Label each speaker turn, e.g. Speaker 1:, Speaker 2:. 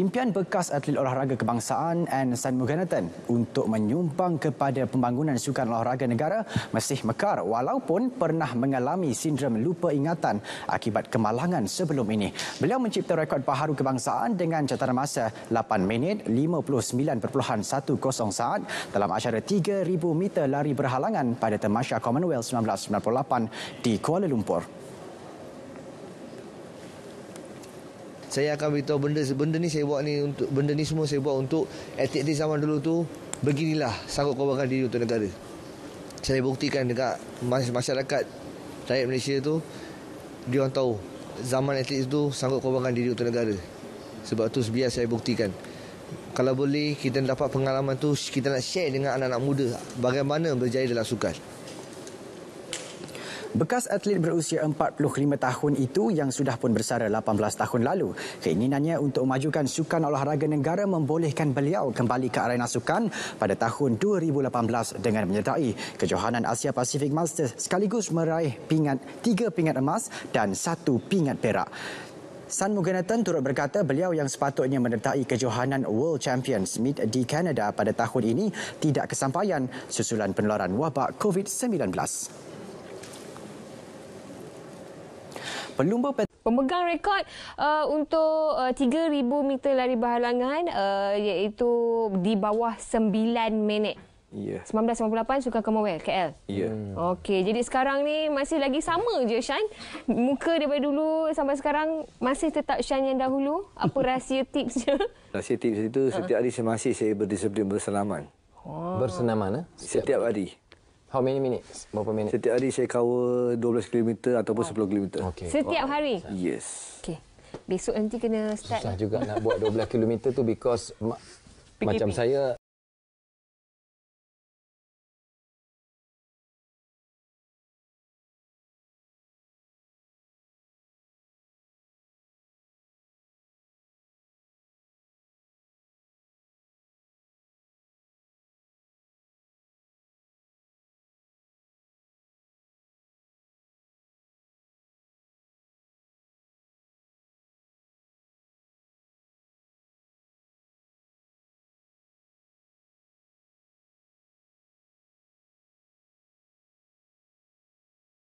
Speaker 1: impian bekas atlet olahraga kebangsaan Anne Sanmuganathan untuk menyumbang kepada pembangunan sukan olahraga negara masih mekar walaupun pernah mengalami sindrom lupa ingatan akibat kemalangan sebelum ini. Beliau mencipta rekod baharu kebangsaan dengan catatan masa 8 minit 59.10 saat dalam acara 3000 meter lari berhalangan pada temasha Commonwealth 1998 di Kuala Lumpur.
Speaker 2: saya akan beritahu benda benda ni saya buat ni untuk benda ni semua saya buat untuk aktiviti zaman dulu tu beginilah sanggup korbankan diri untuk negara. Saya buktikan dekat masyarakat saya Malaysia tu dia orang tahu zaman atlet itu sanggup korbankan diri untuk negara. Sebab tu sebiar saya buktikan. Kalau boleh kita dapat pengalaman tu kita nak share dengan anak-anak muda bagaimana berjaya dalam sukan.
Speaker 1: Bekas atlet berusia 45 tahun itu yang sudah pun bersara 18 tahun lalu, keinginannya untuk memajukan sukan olahraga negara membolehkan beliau kembali ke arena sukan pada tahun 2018 dengan menyertai kejohanan Asia Pacific Masters sekaligus meraih pingat, tiga pingat emas dan satu pingat perak. San Muganathan turut berkata beliau yang sepatutnya menertai kejohanan World Champions Meet di Canada pada tahun ini tidak kesampaian susulan penularan wabak COVID-19. Pelumba
Speaker 3: Pet Pemegang rekod uh, untuk uh, 3,000 meter lari berhalangan uh, iaitu di bawah 9 minit. Yeah. 1998 Sukan Commonwealth KL. Yeah. Okey, jadi sekarang ni masih lagi sama je Shan. Muka daripada dulu sampai sekarang masih tetap Shan yang dahulu. Apa rahsia tipsnya?
Speaker 2: Rahsia tips itu setiap ha. hari masih saya berdisiplin bersenaman. Oh. Bersenaman eh? Setiap, hari. How many minutes? Berapa minit? Setiap hari saya cover 12 km ataupun oh. 10 km. Okay. Setiap hari? Yes.
Speaker 3: Okey. Besok nanti kena start. Susah
Speaker 2: juga nak buat 12 km tu because macam saya